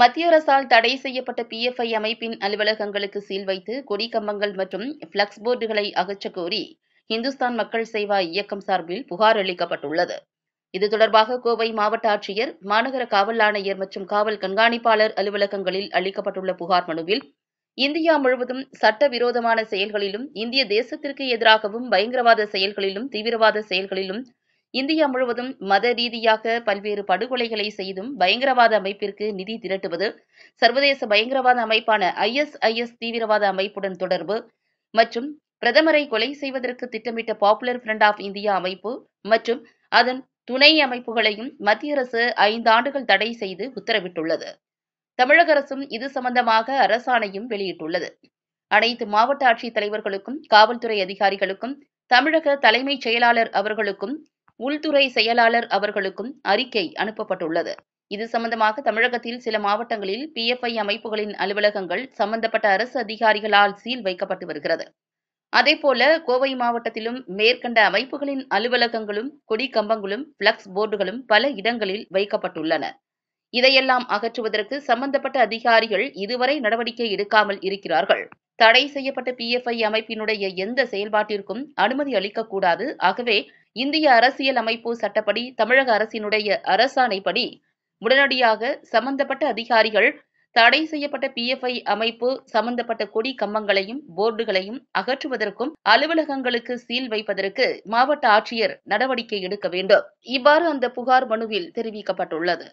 மத்திய அரசால் தடை செய்யப்பட்ட பி எஃப் ஐ அமைப்பின் அலுவலகங்களுக்கு சீல் வைத்து கொடி கம்பங்கள் மற்றும் பிளக்ஸ் போர்டுகளை அகற்றக் கோரி இந்துஸ்தான் மக்கள் சேவா இயக்கம் சார்பில் புகார் அளிக்கப்பட்டுள்ளது இது தொடர்பாக கோவை மாவட்ட ஆட்சியர் மாநகர காவல் ஆணையர் மற்றும் காவல் கண்காணிப்பாளர் அலுவலகங்களில் அளிக்கப்பட்டுள்ள புகார் மனுவில் இந்தியா முழுவதும் சட்டவிரோதமான செயல்களிலும் இந்திய தேசத்திற்கு எதிராகவும் பயங்கரவாத செயல்களிலும் தீவிரவாத செயல்களிலும் இந்தியா முழுவதும் மத ரீதியாக பல்வேறு படுகொலைகளை செய்தும் பயங்கரவாத அமைப்பிற்கு நிதி திரட்டுவது சர்வதேச பயங்கரவாத அமைப்பான ஐஎஸ்ஐஎஸ் தீவிரவாத அமைப்புடன் தொடர்பு மற்றும் பிரதமரை கொலை செய்வதற்கு திட்டமிட்ட பாப்புலர் ஃப்ரண்ட் ஆஃப் இந்தியா அமைப்பு மற்றும் அதன் துணை அமைப்புகளையும் மத்திய அரசு ஐந்து ஆண்டுகள் தடை செய்து உத்தரவிட்டுள்ளது தமிழக அரசும் இது சம்பந்தமாக அரசாணையும் வெளியிட்டுள்ளது அனைத்து மாவட்ட ஆட்சித் தலைவர்களுக்கும் காவல்துறை அதிகாரிகளுக்கும் தமிழக தலைமைச் செயலாளர் அவர்களுக்கும் உள்துறை செயலாளர் அவர்களுக்கும் அறிக்கை அனுப்பப்பட்டுள்ளது இது சம்பந்தமாக தமிழகத்தில் சில மாவட்டங்களில் பிஎஃப்ஐ அமைப்புகளின் அலுவலகங்கள் சம்பந்தப்பட்ட அரசு அதிகாரிகளால் சீல் வைக்கப்பட்டு வருகிறது அதேபோல கோவை மாவட்டத்திலும் மேற்கண்ட அமைப்புகளின் அலுவலகங்களும் கொடி கம்பங்களும் பிளக்ஸ் போர்டுகளும் பல இடங்களில் வைக்கப்பட்டுள்ளன இதையெல்லாம் அகற்றுவதற்கு சம்பந்தப்பட்ட அதிகாரிகள் இதுவரை நடவடிக்கை எடுக்காமல் இருக்கிறார்கள் தடை செய்யப்பட்ட பிஎஃப்ஐ அமைப்பினுடைய எந்த செயல்பாட்டிற்கும் அனுமதி அளிக்கக்கூடாது ஆகவே இந்திய அரசியல் அமைப்பு சட்டப்படி தமிழக அரசினுடைய அரசாணைப்படி உடனடியாக சம்பந்தப்பட்ட அதிகாரிகள் தடை செய்யப்பட்ட பி எஃப் ஐ அமைப்பு சம்பந்தப்பட்ட கொடி கம்பங்களையும் போர்டுகளையும் அகற்றுவதற்கும் அலுவலகங்களுக்கு சீல் வைப்பதற்கு மாவட்ட ஆட்சியர் நடவடிக்கை எடுக்க வேண்டும் இவ்வாறு அந்த புகார் மனுவில் தெரிவிக்கப்பட்டுள்ளது